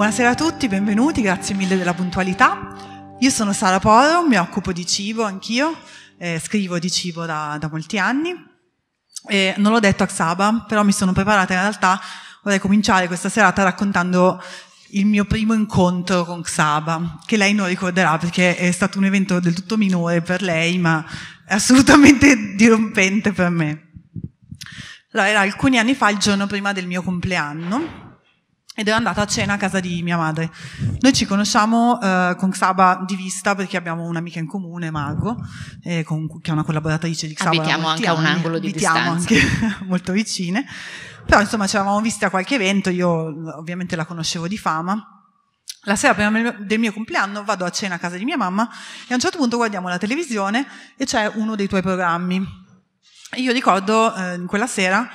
Buonasera a tutti, benvenuti, grazie mille della puntualità. Io sono Sara Poro, mi occupo di cibo anch'io, eh, scrivo di cibo da, da molti anni. Eh, non l'ho detto a Xaba, però mi sono preparata in realtà, vorrei cominciare questa serata raccontando il mio primo incontro con Xaba, che lei non ricorderà perché è stato un evento del tutto minore per lei, ma assolutamente dirompente per me. Allora, era alcuni anni fa, il giorno prima del mio compleanno, ed è andata a cena a casa di mia madre. Noi ci conosciamo eh, con Xaba di vista perché abbiamo un'amica in comune, Margo, eh, con, che è una collaboratrice di Xaba. Abitiamo anche a un angolo di abitiamo distanza. anche molto vicine. Però insomma ci eravamo viste a qualche evento, io ovviamente la conoscevo di fama. La sera prima del mio compleanno vado a cena a casa di mia mamma e a un certo punto guardiamo la televisione e c'è uno dei tuoi programmi. io ricordo eh, quella sera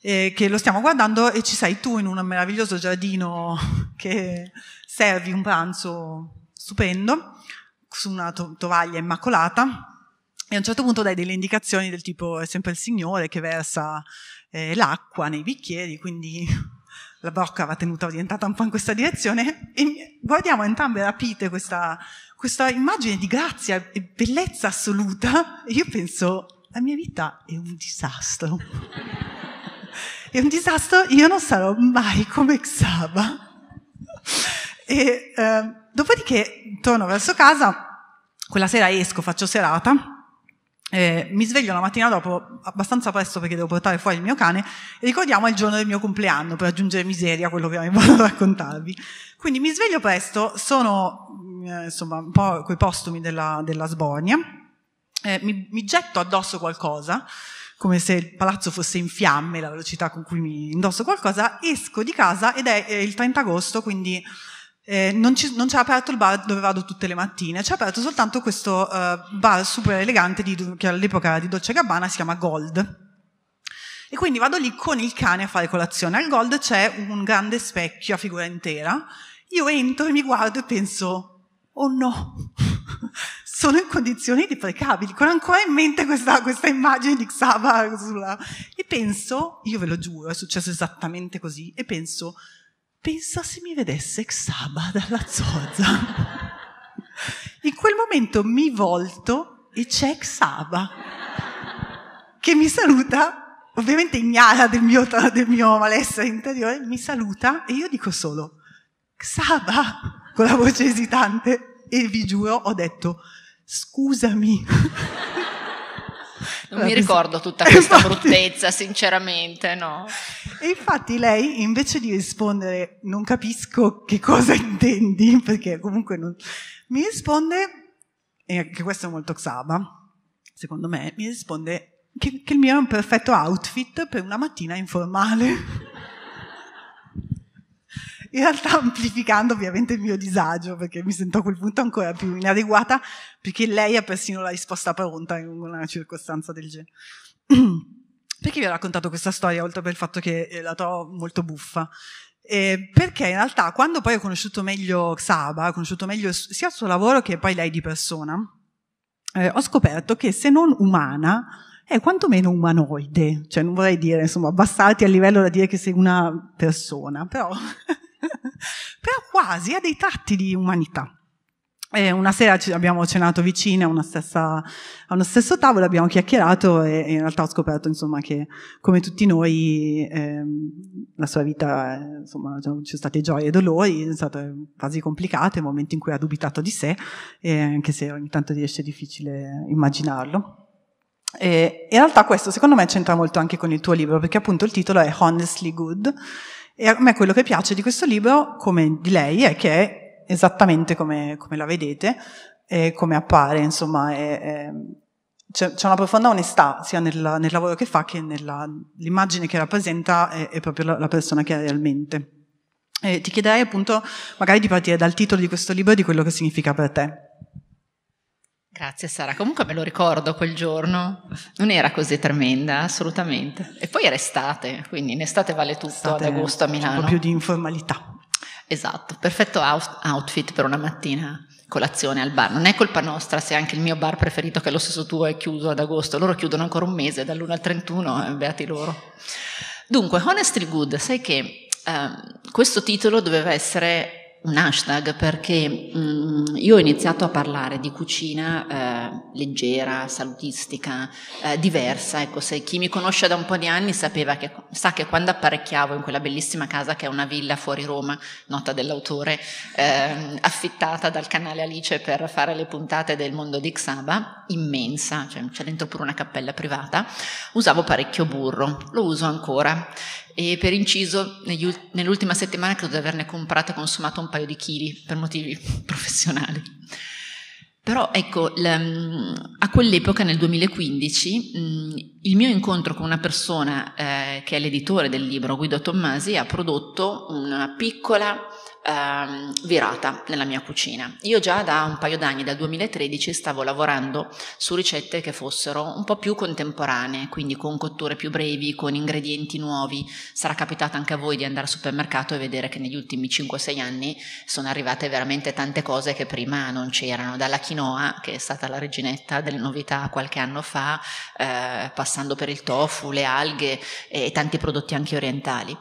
eh, che lo stiamo guardando e ci sei tu in un meraviglioso giardino che servi un pranzo stupendo su una to- tovaglia immacolata e a un certo punto dai delle indicazioni del tipo è sempre il Signore che versa eh, l'acqua nei bicchieri, quindi la bocca va tenuta orientata un po' in questa direzione e guardiamo entrambe rapite questa, questa immagine di grazia e bellezza assoluta e io penso la mia vita è un disastro è un disastro, io non sarò mai come Xaba. E, eh, dopodiché torno verso casa, quella sera esco, faccio serata, eh, mi sveglio la mattina dopo, abbastanza presto perché devo portare fuori il mio cane, e ricordiamo il giorno del mio compleanno per aggiungere miseria a quello che avevo da raccontarvi. Quindi mi sveglio presto, sono eh, insomma un po' coi postumi della, della sbornia, eh, mi, mi, getto addosso qualcosa come se il palazzo fosse in fiamme, la velocità con cui mi indosso qualcosa, esco di casa ed è eh, il 30 agosto, quindi eh, non, ci, non, c'è aperto il bar dove vado tutte le mattine, c'è aperto soltanto questo eh, bar super elegante di, che all'epoca era di Dolce Gabbana, si chiama Gold. E quindi vado lì con il cane a fare colazione. Al Gold c'è un grande specchio a figura intera. Io entro e mi guardo e penso, oh no, sono in condizioni deprecabili, con ancora in mente questa, questa immagine di Xaba sulla... E penso, io ve lo giuro, è successo esattamente così, e penso, pensa se mi vedesse Xaba dalla zozza. In quel momento mi volto e c'è Xaba che mi saluta, ovviamente ignara del mio, del mio malessere interiore, mi saluta e io dico solo Xaba con la voce esitante e vi giuro ho detto scusami. Non mi ricordo tutta questa infatti, esatto. bruttezza, sinceramente, no. E infatti lei, invece di rispondere non capisco che cosa intendi, perché comunque non... mi risponde, e anche questo è molto Xaba, secondo me, mi risponde che, che il mio è un perfetto outfit per una mattina informale in realtà amplificando ovviamente il mio disagio, perché mi sento a quel punto ancora più inadeguata, perché lei ha persino la risposta pronta in una circostanza del genere. perché vi ho raccontato questa storia, oltre per il fatto che eh, la trovo molto buffa? Eh, perché in realtà quando poi ho conosciuto meglio Xaba, ho conosciuto meglio sia il suo lavoro che poi lei di persona, eh, ho scoperto che se non umana è quantomeno umanoide, cioè non vorrei dire insomma abbassarti a livello da dire che sei una persona, però però quasi, ha dei tratti di umanità. E eh, una sera abbiamo cenato vicine a, stessa, a, uno stesso tavolo, abbiamo chiacchierato e, in realtà ho scoperto insomma, che come tutti noi ehm, la sua vita, eh, insomma, ci sono state gioie e dolori, sono state fasi complicate, momenti in cui ha dubitato di sé, eh, anche se ogni tanto riesce difficile immaginarlo. E, in realtà questo secondo me c'entra molto anche con il tuo libro, perché appunto il titolo è Honestly Good e a me quello che piace di questo libro, come di lei, è che è esattamente come, come la vedete e come appare, insomma, è, è, c'è, c'è, una profonda onestà sia nella, nel, lavoro che fa che nell'immagine che rappresenta è, è proprio la, la persona che è realmente. Eh, ti chiederei appunto magari di partire dal titolo di questo libro e di quello che significa per te. Grazie Sara, comunque me lo ricordo quel giorno, non era così tremenda, assolutamente. E poi era estate, quindi in estate vale tutto estate, ad agosto a Milano. Un po' più di informalità. Esatto, perfetto out- outfit per una mattina colazione al bar. Non è colpa nostra se anche il mio bar preferito, che è lo stesso tuo, è chiuso ad agosto. Loro chiudono ancora un mese, dall'1 al 31, eh, beati loro. Dunque, Honestly Good, sai che eh, questo titolo doveva essere un hashtag perché mh, mm, io ho iniziato a parlare di cucina eh, leggera, salutistica, eh, diversa. Ecco, se chi mi conosce da un po' di anni sapeva che, sa che quando apparecchiavo in quella bellissima casa che è una villa fuori Roma, nota dell'autore, eh, affittata dal canale Alice per fare le puntate del mondo di Xaba, immensa, cioè c'è dentro pure una cappella privata, usavo parecchio burro, lo uso ancora e per inciso ult- nell'ultima settimana credo di averne comprata e consumato un paio di chili per motivi professionali. Però ecco, la, a quell'epoca, nel 2015, mh, mm, il mio incontro con una persona eh, che è l'editore del libro, Guido Tommasi, ha prodotto una piccola ehm, virata nella mia cucina. Io già da un paio d'anni, dal 2013, stavo lavorando su ricette che fossero un po' più contemporanee, quindi con cotture più brevi, con ingredienti nuovi. Sarà capitato anche a voi di andare al supermercato e vedere che negli ultimi 5-6 anni sono arrivate veramente tante cose che prima non c'erano, dalla quinoa, che è stata la reginetta delle novità qualche anno fa, eh, passando per il tofu, le alghe e tanti prodotti anche orientali.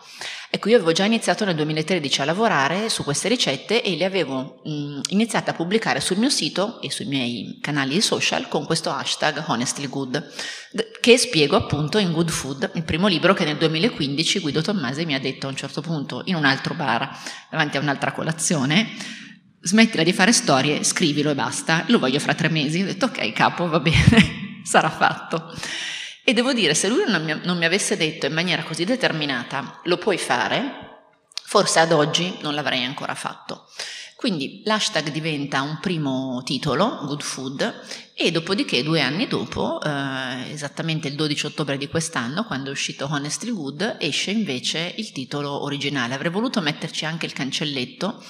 Ecco, io avevo già iniziato nel 2013 a lavorare su queste ricette e le avevo mh, mm, iniziate a pubblicare sul mio sito e sui miei canali social con questo hashtag HonestlyGood, che spiego appunto in Good Food, il primo libro che nel 2015 Guido Tommasi mi ha detto a un certo punto in un altro bar, davanti a un'altra colazione, smettila di fare storie, scrivilo e basta, lo voglio fra tre mesi. Ho detto ok capo, va bene, sarà fatto. E devo dire, se lui non mi, non mi avesse detto in maniera così determinata lo puoi fare, forse ad oggi non l'avrei ancora fatto. Quindi l'hashtag diventa un primo titolo, Good Food, e dopodiché due anni dopo, eh, esattamente il 12 ottobre di quest'anno, quando è uscito Honestly Good, esce invece il titolo originale. Avrei voluto metterci anche il cancelletto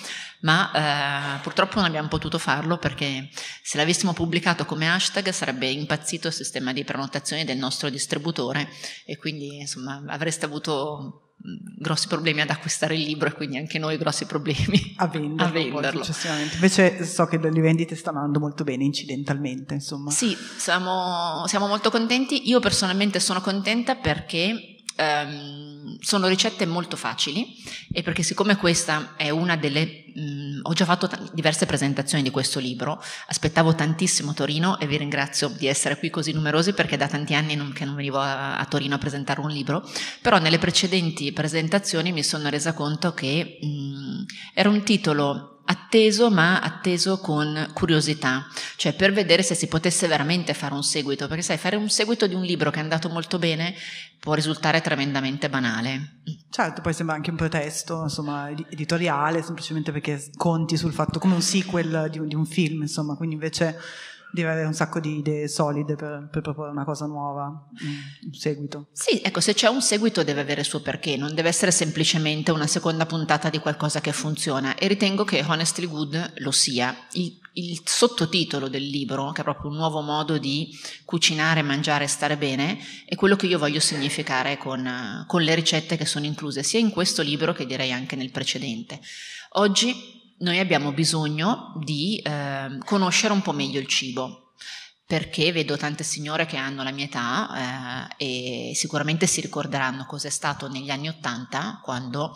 ma eh, purtroppo non abbiamo potuto farlo perché se l'avessimo pubblicato come hashtag sarebbe impazzito il sistema di prenotazioni del nostro distributore e quindi insomma avreste avuto mm, grossi problemi ad acquistare il libro e quindi anche noi grossi problemi a venderlo, a venderlo. invece so che le vendite stanno andando molto bene incidentalmente insomma sì siamo, siamo molto contenti io personalmente sono contenta perché ehm, sono ricette molto facili e perché siccome questa è una delle... Mh, mm, ho già fatto t- diverse presentazioni di questo libro, aspettavo tantissimo Torino e vi ringrazio di essere qui così numerosi perché da tanti anni non, che non venivo a, a, Torino a presentare un libro, però nelle precedenti presentazioni mi sono resa conto che mh, mm, era un titolo atteso ma atteso con curiosità, cioè per vedere se si potesse veramente fare un seguito, perché sai, fare un seguito di un libro che è andato molto bene può risultare tremendamente banale. Certo, poi sembra anche un pretesto insomma, editoriale, semplicemente perché conti sul fatto, come un sequel di, di un film, insomma, quindi invece devi avere un sacco di idee solide per, per, proporre una cosa nuova, un seguito. Sì, ecco, se c'è un seguito deve avere il suo perché, non deve essere semplicemente una seconda puntata di qualcosa che funziona e ritengo che Honestly Good lo sia. Il il sottotitolo del libro, che è proprio un nuovo modo di cucinare, mangiare e stare bene, è quello che io voglio significare con, con le ricette che sono incluse sia in questo libro che direi anche nel precedente. Oggi noi abbiamo bisogno di eh, conoscere un po' meglio il cibo, perché vedo tante signore che hanno la mia età eh, e sicuramente si ricorderanno cos'è stato negli anni Ottanta quando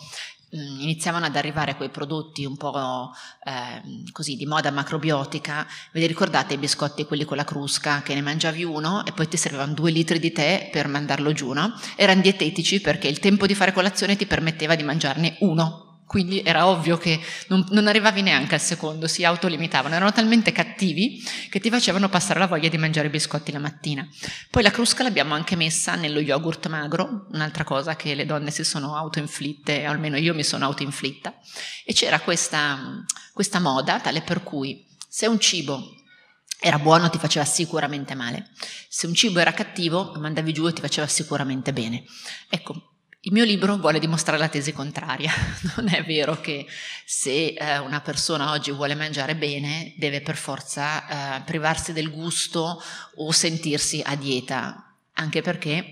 Mm, iniziavano ad arrivare quei prodotti un po' eh, così di moda macrobiotica, ve li ricordate i biscotti quelli con la crusca che ne mangiavi uno e poi ti servivano due litri di tè per mandarlo giù, no? Erano dietetici perché il tempo di fare colazione ti permetteva di mangiarne uno quindi era ovvio che non, non, arrivavi neanche al secondo, si autolimitavano, erano talmente cattivi che ti facevano passare la voglia di mangiare i biscotti la mattina. Poi la crusca l'abbiamo anche messa nello yogurt magro, un'altra cosa che le donne si sono autoinflitte, almeno io mi sono autoinflitta, e c'era questa, questa moda tale per cui se un cibo era buono ti faceva sicuramente male, se un cibo era cattivo mandavi giù e ti faceva sicuramente bene. Ecco, il mio libro vuole dimostrare la tesi contraria. Non è vero che se eh, una persona oggi vuole mangiare bene deve per forza eh, privarsi del gusto o sentirsi a dieta, anche perché,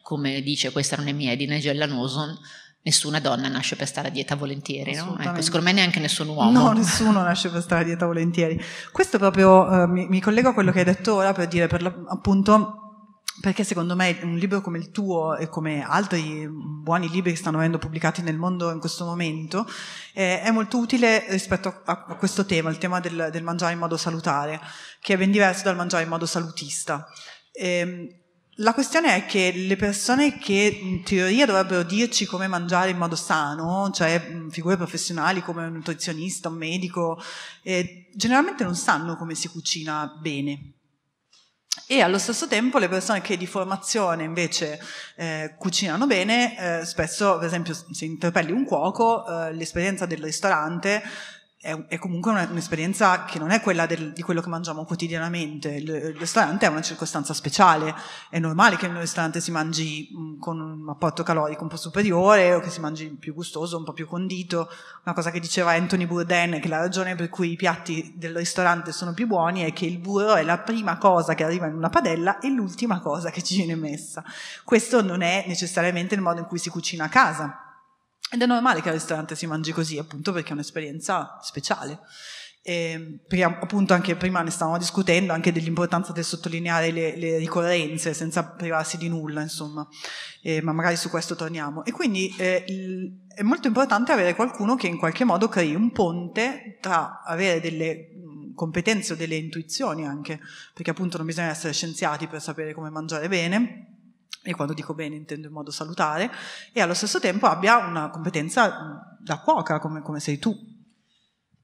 come dice questa non è mia di Nigella Noson, nessuna donna nasce per stare a dieta volentieri, no? ecco, secondo me neanche nessun uomo. No, nessuno nasce per stare a dieta volentieri. Questo proprio eh, mi, mi, collego a quello che hai detto ora per dire per la, appunto perché secondo me un libro come il tuo e come altri buoni libri che stanno venendo pubblicati nel mondo in questo momento eh, è molto utile rispetto a, a questo tema, il tema del, del, mangiare in modo salutare, che è ben diverso dal mangiare in modo salutista. Eh, la questione è che le persone che in teoria dovrebbero dirci come mangiare in modo sano, cioè mm, figure professionali come un nutrizionista, un medico, eh, generalmente non sanno come si cucina bene e allo stesso tempo le persone che di formazione invece eh, cucinano bene, eh, spesso per esempio se interpelli un cuoco, eh, l'esperienza del ristorante è, è comunque una, un'esperienza che non è quella del, di quello che mangiamo quotidianamente. Il, il, ristorante è una circostanza speciale. È normale che in un ristorante si mangi mm, con un apporto calorico un po' superiore o che si mangi più gustoso, un po' più condito. Una cosa che diceva Anthony Bourdain, è che la ragione per cui i piatti del ristorante sono più buoni è che il burro è la prima cosa che arriva in una padella e l'ultima cosa che ci viene messa. Questo non è necessariamente il modo in cui si cucina a casa ed è normale che al ristorante si mangi così, appunto perché è un'esperienza speciale. E, ehm, perché appunto anche prima ne stavamo discutendo anche dell'importanza del sottolineare le, le ricorrenze senza privarsi di nulla, insomma, e, ehm, ma magari su questo torniamo. E quindi eh, il, è molto importante avere qualcuno che in qualche modo crei un ponte tra avere delle competenze o delle intuizioni anche, perché appunto non bisogna essere scienziati per sapere come mangiare bene, e quando dico bene intendo in modo salutare, e allo stesso tempo abbia una competenza da cuoca come, come sei tu.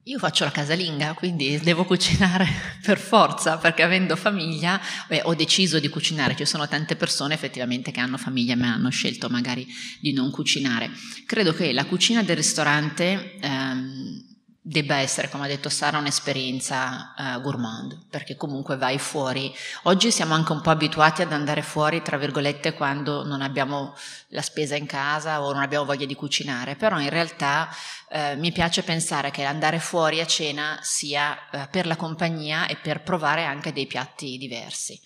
Io faccio la casalinga, quindi devo cucinare per forza, perché avendo famiglia eh, ho deciso di cucinare. Ci sono tante persone effettivamente che hanno famiglia ma hanno scelto magari di non cucinare. Credo che la cucina del ristorante... Ehm, debba essere, come ha detto Sara, un'esperienza uh, gourmand, perché comunque vai fuori. Oggi siamo anche un po' abituati ad andare fuori, tra virgolette, quando non abbiamo la spesa in casa o non abbiamo voglia di cucinare, però in realtà uh, mi piace pensare che andare fuori a cena sia uh, per la compagnia e per provare anche dei piatti diversi.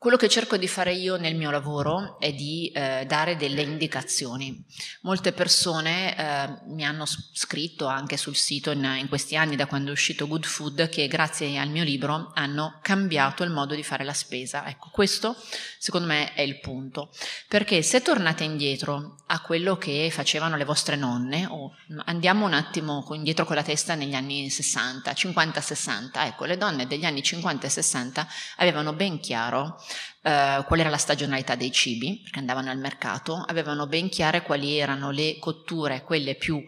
Quello che cerco di fare io nel mio lavoro è di eh, dare delle indicazioni. Molte persone eh, mi hanno scritto anche sul sito in, in, questi anni da quando è uscito Good Food che grazie al mio libro hanno cambiato il modo di fare la spesa. Ecco, questo secondo me è il punto. Perché se tornate indietro a quello che facevano le vostre nonne, o andiamo un attimo indietro con la testa negli anni 60, 50-60, ecco, le donne degli anni 50 e 60 avevano ben chiaro eh, qual era la stagionalità dei cibi, perché andavano al mercato, avevano ben chiare quali erano le cotture, quelle più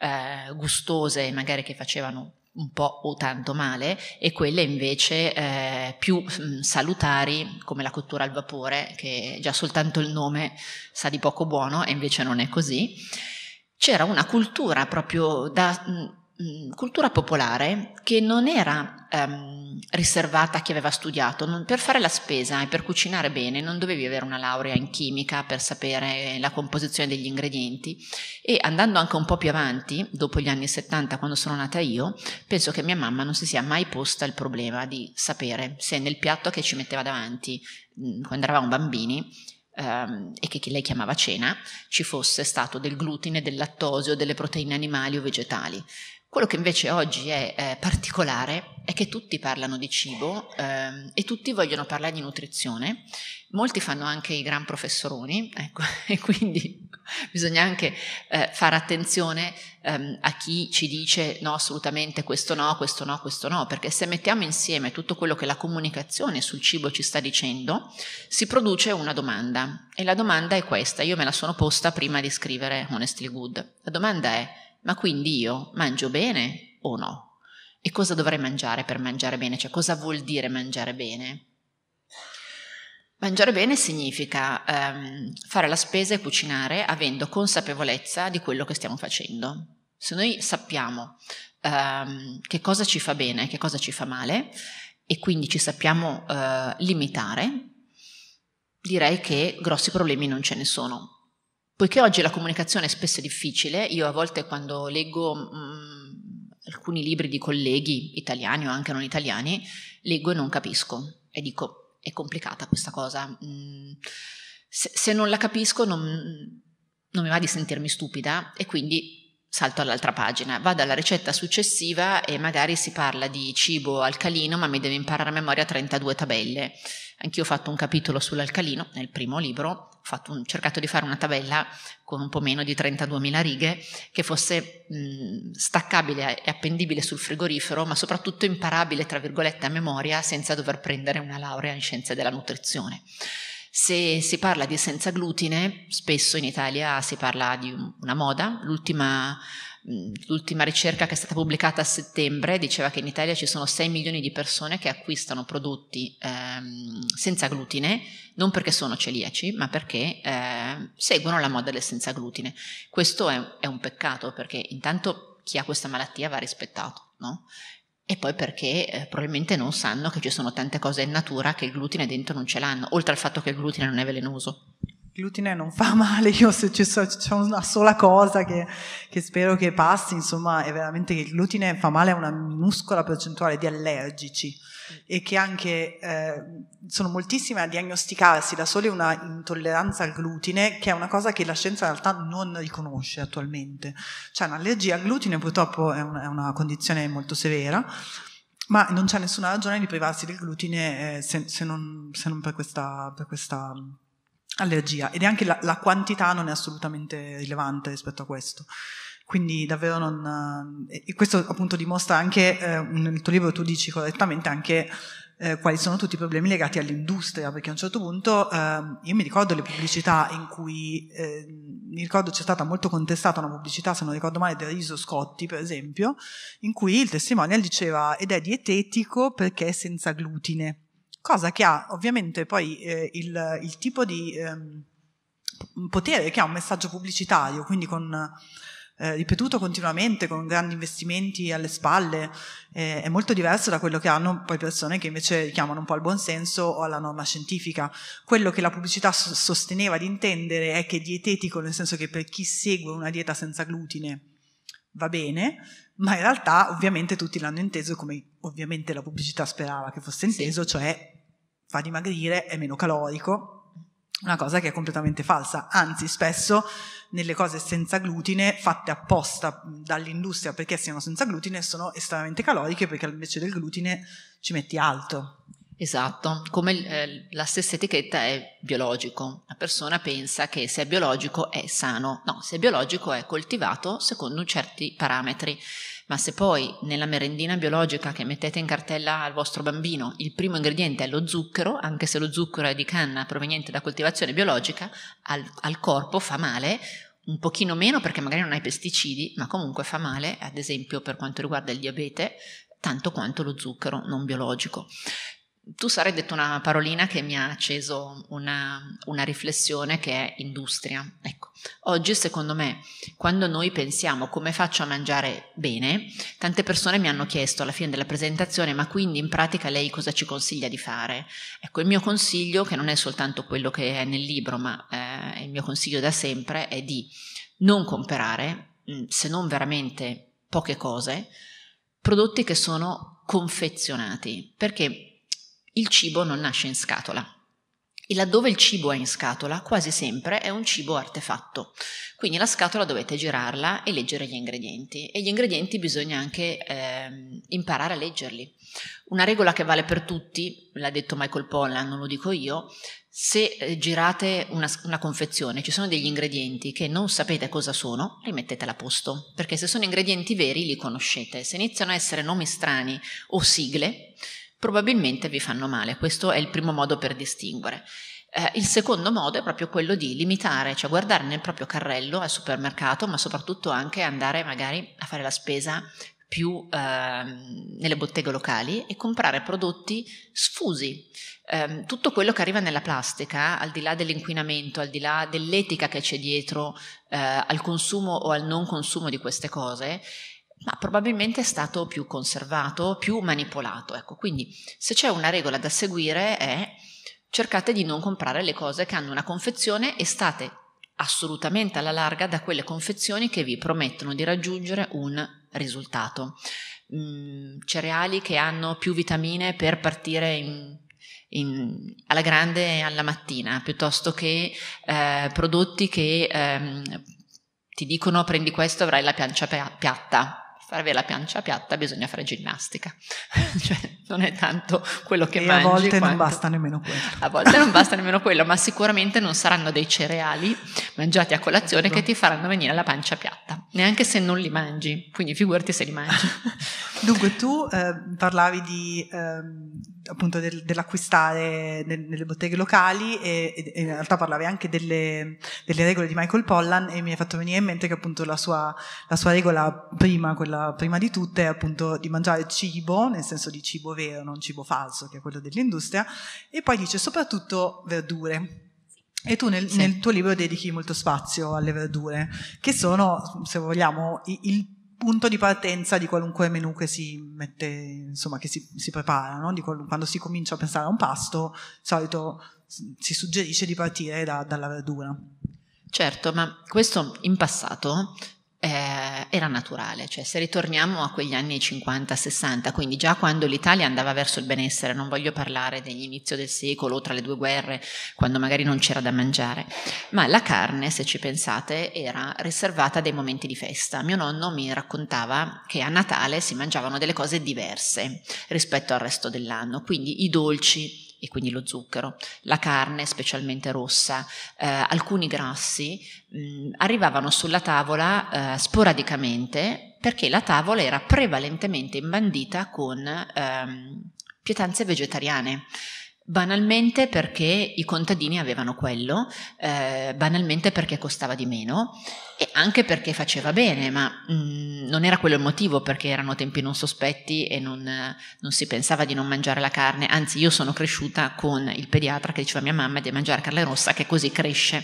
eh, gustose, magari che facevano un po' o tanto male e quelle invece eh, più mh, mm, salutari come la cottura al vapore che già soltanto il nome sa di poco buono e invece non è così. C'era una cultura proprio da mh, mm, mm, cultura popolare che non era ehm, riservata a chi aveva studiato. Non, per fare la spesa e per cucinare bene non dovevi avere una laurea in chimica per sapere eh, la composizione degli ingredienti e andando anche un po' più avanti, dopo gli anni 70 quando sono nata io, penso che mia mamma non si sia mai posta il problema di sapere se nel piatto che ci metteva davanti mm, quando eravamo bambini ehm, e che lei chiamava cena, ci fosse stato del glutine, del lattosio, delle proteine animali o vegetali. Quello che invece oggi è eh, particolare è che tutti parlano di cibo eh, e tutti vogliono parlare di nutrizione, molti fanno anche i gran professoroni, ecco, e quindi bisogna anche eh, fare attenzione ehm, a chi ci dice no assolutamente questo no, questo no, questo no, perché se mettiamo insieme tutto quello che la comunicazione sul cibo ci sta dicendo, si produce una domanda e la domanda è questa, io me la sono posta prima di scrivere Honestly Good, la domanda è ma quindi io mangio bene o no? E cosa dovrei mangiare per mangiare bene? Cioè cosa vuol dire mangiare bene? Mangiare bene significa ehm, fare la spesa e cucinare avendo consapevolezza di quello che stiamo facendo. Se noi sappiamo ehm, che cosa ci fa bene e che cosa ci fa male e quindi ci sappiamo eh, limitare, direi che grossi problemi non ce ne sono Poiché oggi la comunicazione è spesso difficile, io a volte quando leggo mh, mm, alcuni libri di colleghi italiani o anche non italiani, leggo e non capisco e dico è complicata questa cosa. Mh, mm. se, se, non la capisco non, non mi va di sentirmi stupida e quindi salto all'altra pagina, vado alla ricetta successiva e magari si parla di cibo alcalino, ma mi deve imparare a memoria 32 tabelle. Anch'io ho fatto un capitolo sull'alcalino nel primo libro, ho un, cercato di fare una tabella con un po' meno di 32.000 righe che fosse mh, staccabile e appendibile sul frigorifero, ma soprattutto imparabile, tra virgolette, a memoria senza dover prendere una laurea in scienze della nutrizione. Se si parla di senza glutine, spesso in Italia si parla di una moda. L'ultima, l'ultima, ricerca che è stata pubblicata a settembre diceva che in Italia ci sono 6 milioni di persone che acquistano prodotti ehm, senza glutine, non perché sono celiaci, ma perché eh, seguono la moda del senza glutine. Questo è, è un peccato perché intanto chi ha questa malattia va rispettato. No? e poi perché eh, probabilmente non sanno che ci sono tante cose in natura che il glutine dentro non ce l'hanno, oltre al fatto che il glutine non è velenoso. Il glutine non fa male, io se c'è, c'è una sola cosa che, che, spero che passi, insomma, è veramente che il glutine fa male a una minuscola percentuale di allergici e che anche eh, sono moltissime a diagnosticarsi da sole una intolleranza al glutine, che è una cosa che la scienza in realtà non riconosce attualmente. Cioè un'allergia al glutine purtroppo è, un, è una condizione molto severa, ma non c'è nessuna ragione di privarsi del glutine eh, se, se, non, se, non, per questa, per questa mm, allergia. Ed è anche la, la quantità non è assolutamente rilevante rispetto a questo. Quindi davvero non... Eh, e questo appunto dimostra anche, eh, nel tuo libro tu dici correttamente anche eh, quali sono tutti i problemi legati all'industria, perché a un certo punto eh, io mi ricordo le pubblicità in cui, eh, mi ricordo c'è stata molto contestata una pubblicità, se non ricordo male, del riso Scotti per esempio, in cui il testimonial diceva ed è dietetico perché è senza glutine, cosa che ha ovviamente poi eh, il, il, tipo di ehm, potere che ha un messaggio pubblicitario, quindi con eh, ripetuto continuamente con grandi investimenti alle spalle, eh, è molto diverso da quello che hanno poi persone che invece chiamano un po' al buonsenso o alla norma scientifica. Quello che la pubblicità so- sosteneva di intendere è che dietetico, nel senso che per chi segue una dieta senza glutine va bene, ma in realtà ovviamente tutti l'hanno inteso come ovviamente la pubblicità sperava che fosse inteso, sì. cioè fa dimagrire, è meno calorico, una cosa che è completamente falsa, anzi spesso nelle cose senza glutine fatte apposta dall'industria perché siano senza glutine sono estremamente caloriche perché invece del glutine ci metti alto. Esatto, come eh, la stessa etichetta è biologico, la persona pensa che se è biologico è sano, no, se è biologico è coltivato secondo certi parametri ma se poi nella merendina biologica che mettete in cartella al vostro bambino il primo ingrediente è lo zucchero, anche se lo zucchero è di canna proveniente da coltivazione biologica, al, al corpo fa male un pochino meno perché magari non hai pesticidi, ma comunque fa male, ad esempio per quanto riguarda il diabete, tanto quanto lo zucchero non biologico tu sarai detto una parolina che mi ha acceso una, una, riflessione che è industria. Ecco, oggi secondo me quando noi pensiamo come faccio a mangiare bene, tante persone mi hanno chiesto alla fine della presentazione ma quindi in pratica lei cosa ci consiglia di fare? Ecco, il mio consiglio, che non è soltanto quello che è nel libro, ma eh, il mio consiglio da sempre è di non comprare, mm, se non veramente poche cose, prodotti che sono confezionati, perché il cibo non nasce in scatola. E laddove il cibo è in scatola, quasi sempre è un cibo artefatto. Quindi la scatola dovete girarla e leggere gli ingredienti. E gli ingredienti bisogna anche eh, imparare a leggerli. Una regola che vale per tutti, l'ha detto Michael Pollan, non lo dico io, se eh, girate una, una, confezione, ci sono degli ingredienti che non sapete cosa sono, rimettetela a posto, perché se sono ingredienti veri li conoscete. Se iniziano a essere nomi strani o sigle, probabilmente vi fanno male. Questo è il primo modo per distinguere. Eh, il secondo modo è proprio quello di limitare, cioè guardare nel proprio carrello al supermercato, ma soprattutto anche andare magari a fare la spesa più eh, nelle botteghe locali e comprare prodotti sfusi. Eh, tutto quello che arriva nella plastica, al di là dell'inquinamento, al di là dell'etica che c'è dietro eh, al consumo o al non consumo di queste cose, ma probabilmente è stato più conservato, più manipolato. Ecco, quindi se c'è una regola da seguire è cercate di non comprare le cose che hanno una confezione e state assolutamente alla larga da quelle confezioni che vi promettono di raggiungere un risultato. Mm, cereali che hanno più vitamine per partire in in, alla grande alla mattina, piuttosto che eh, prodotti che ehm, ti dicono prendi questo avrai la piancia piatta per avere la pancia piatta bisogna fare ginnastica. cioè, non è tanto quello che e mangi. a volte quanto... non basta nemmeno quello. A volte non basta nemmeno quello, ma sicuramente non saranno dei cereali mangiati a colazione esatto. che ti faranno venire la pancia piatta, neanche se non li mangi, quindi figurati se li mangi. Dunque, tu eh, parlavi di eh, appunto del, dell'acquistare nel, nelle botteghe locali e, e, in realtà parlavi anche delle, delle, regole di Michael Pollan e mi è fatto venire in mente che appunto la sua, la sua regola prima, quella prima di tutte, è appunto di mangiare cibo, nel senso di cibo vero, non cibo falso, che è quello dell'industria, e poi dice soprattutto verdure. E tu nel, sì. nel tuo libro dedichi molto spazio alle verdure, che sono, se vogliamo, il punto di partenza di qualunque menu che si mette, insomma, che si, si prepara, no? qual- quando si comincia a pensare a un pasto, di solito si suggerisce di partire da, dalla verdura. Certo, ma questo in passato eh, era naturale, cioè se ritorniamo a quegli anni 50-60, quindi già quando l'Italia andava verso il benessere, non voglio parlare dell'inizio del secolo, tra le due guerre, quando magari non c'era da mangiare, ma la carne, se ci pensate, era riservata a dei momenti di festa. Mio nonno mi raccontava che a Natale si mangiavano delle cose diverse rispetto al resto dell'anno, quindi i dolci, e quindi lo zucchero, la carne specialmente rossa, eh, alcuni grassi mh, mm, arrivavano sulla tavola eh, sporadicamente perché la tavola era prevalentemente imbandita con ehm, pietanze vegetariane. Banalmente perché i contadini avevano quello, eh, banalmente perché costava di meno e anche perché faceva bene, ma mh, mm, non era quello il motivo perché erano tempi non sospetti e non, non, si pensava di non mangiare la carne, anzi io sono cresciuta con il pediatra che diceva a mia mamma di mangiare carne rossa che così cresce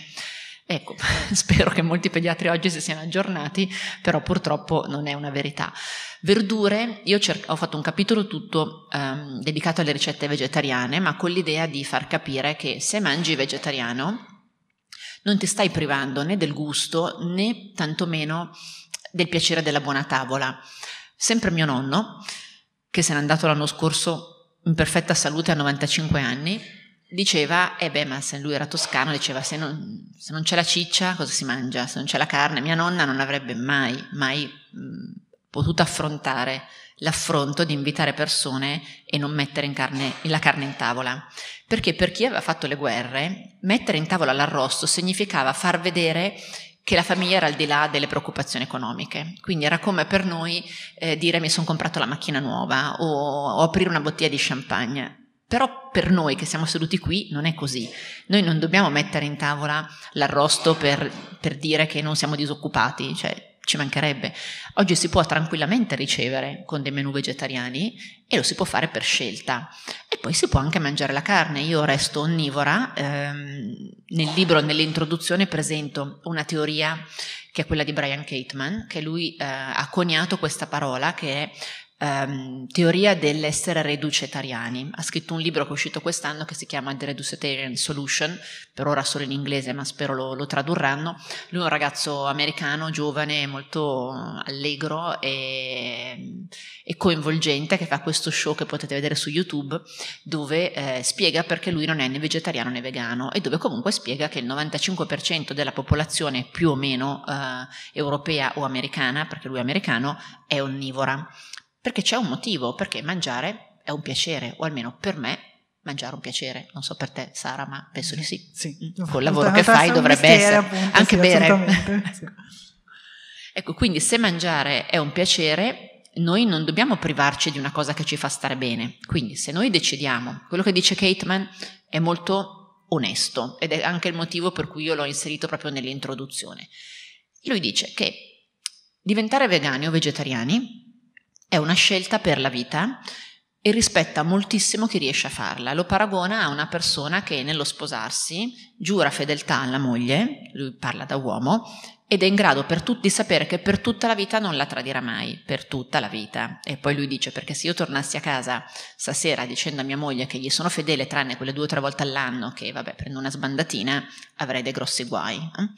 Ecco, spero che molti pediatri oggi si siano aggiornati, però purtroppo non è una verità. Verdure, io cer- ho fatto un capitolo tutto ehm, dedicato alle ricette vegetariane, ma con l'idea di far capire che se mangi vegetariano non ti stai privando né del gusto né tantomeno del piacere della buona tavola. Sempre mio nonno, che se n'è andato l'anno scorso in perfetta salute a 95 anni, diceva, e eh beh, ma se lui era toscano, diceva, se non, se non, c'è la ciccia, cosa si mangia? Se non c'è la carne, mia nonna non avrebbe mai, mai mh, potuto affrontare l'affronto di invitare persone e non mettere carne, la carne in tavola. Perché per chi aveva fatto le guerre, mettere in tavola l'arrosto significava far vedere che la famiglia era al di là delle preoccupazioni economiche. Quindi era come per noi eh, dire mi sono comprato la macchina nuova o, o aprire una bottiglia di champagne. Però per noi che siamo seduti qui non è così. Noi non dobbiamo mettere in tavola l'arrosto per, per dire che non siamo disoccupati, cioè ci mancherebbe. Oggi si può tranquillamente ricevere con dei menù vegetariani e lo si può fare per scelta. E poi si può anche mangiare la carne. Io resto onnivora. Ehm, nel libro, nell'introduzione, presento una teoria che è quella di Brian Cateman, che lui eh, ha coniato questa parola che è um, teoria dell'essere reducetariani. Ha scritto un libro che è uscito quest'anno che si chiama The Reducetarian Solution, per ora solo in inglese, ma spero lo, lo tradurranno. Lui è un ragazzo americano, giovane, molto eh, allegro e, e, coinvolgente, che fa questo show che potete vedere su YouTube, dove eh, spiega perché lui non è né vegetariano né vegano e dove comunque spiega che il 95% della popolazione più o meno eh, europea o americana, perché lui è americano, è onnivora. Perché c'è un motivo, perché mangiare è un piacere, o almeno per me mangiare è un piacere, non so per te Sara, ma penso di sì. sì. Col lavoro che fai dovrebbe essere appunto, anche sì, bere. ecco, quindi se mangiare è un piacere, noi non dobbiamo privarci di una cosa che ci fa stare bene. Quindi se noi decidiamo, quello che dice Cateman è molto onesto ed è anche il motivo per cui io l'ho inserito proprio nell'introduzione. Lui dice che diventare vegani o vegetariani è una scelta per la vita e rispetta moltissimo chi riesce a farla. Lo paragona a una persona che nello sposarsi giura fedeltà alla moglie, lui parla da uomo, ed è in grado per tutti di sapere che per tutta la vita non la tradirà mai, per tutta la vita. E poi lui dice, perché se io tornassi a casa stasera dicendo a mia moglie che gli sono fedele tranne quelle due o tre volte all'anno, che vabbè prendo una sbandatina, avrei dei grossi guai. Eh?